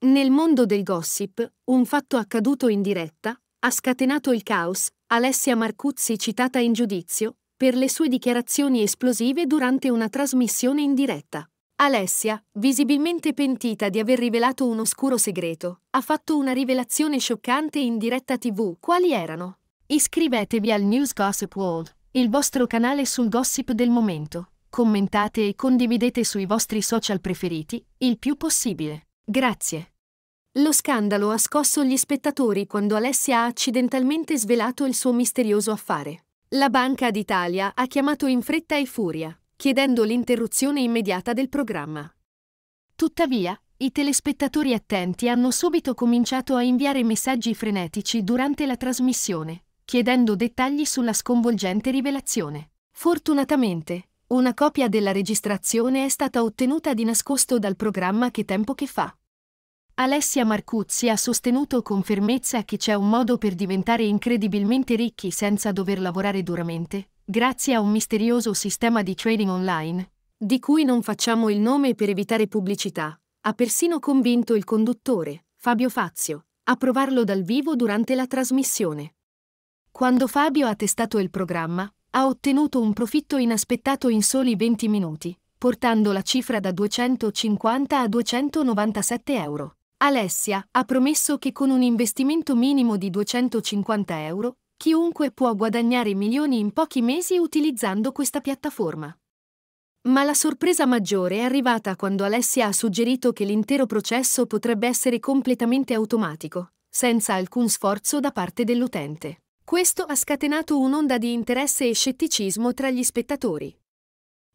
Nel mondo del gossip, un fatto accaduto in diretta ha scatenato il caos. Alessia Marcuzzi citata in giudizio per le sue dichiarazioni esplosive durante una trasmissione in diretta. Alessia, visibilmente pentita di aver rivelato un oscuro segreto, ha fatto una rivelazione scioccante in diretta TV. Quali erano? Iscrivetevi al News Gossip World, il vostro canale sul gossip del momento. Commentate e condividete sui vostri social preferiti, il più possibile. Grazie. Lo scandalo ha scosso gli spettatori quando Alessia ha accidentalmente svelato il suo misterioso affare. La Banca d'Italia ha chiamato in fretta e furia, chiedendo l'interruzione immediata del programma. Tuttavia, i telespettatori attenti hanno subito cominciato a inviare messaggi frenetici durante la trasmissione, chiedendo dettagli sulla sconvolgente rivelazione. Fortunatamente, una copia della registrazione è stata ottenuta di nascosto dal programma Che tempo che fa. Alessia Marcuzzi ha sostenuto con fermezza che c'è un modo per diventare incredibilmente ricchi senza dover lavorare duramente, grazie a un misterioso sistema di trading online, di cui non facciamo il nome per evitare pubblicità. Ha persino convinto il conduttore, Fabio Fazio, a provarlo dal vivo durante la trasmissione. Quando Fabio ha testato il programma, ha ottenuto un profitto inaspettato in soli 20 minuti, portando la cifra da 250 a 297 euro. Alessia ha promesso che con un investimento minimo di 250 euro, chiunque può guadagnare milioni in pochi mesi utilizzando questa piattaforma. Ma la sorpresa maggiore è arrivata quando Alessia ha suggerito che l'intero processo potrebbe essere completamente automatico, senza alcun sforzo da parte dell'utente. Questo ha scatenato un'onda di interesse e scetticismo tra gli spettatori.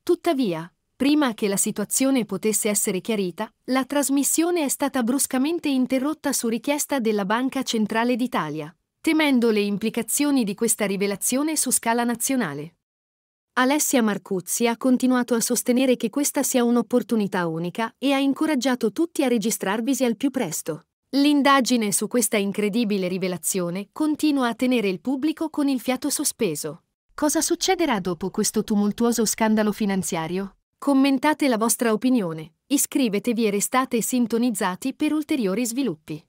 Tuttavia, prima che la situazione potesse essere chiarita, la trasmissione è stata bruscamente interrotta su richiesta della Banca Centrale d'Italia, temendo le implicazioni di questa rivelazione su scala nazionale. Alessia Marcuzzi ha continuato a sostenere che questa sia un'opportunità unica e ha incoraggiato tutti a registrarvisi al più presto. L'indagine su questa incredibile rivelazione continua a tenere il pubblico con il fiato sospeso. Cosa succederà dopo questo tumultuoso scandalo finanziario? Commentate la vostra opinione, iscrivetevi e restate sintonizzati per ulteriori sviluppi.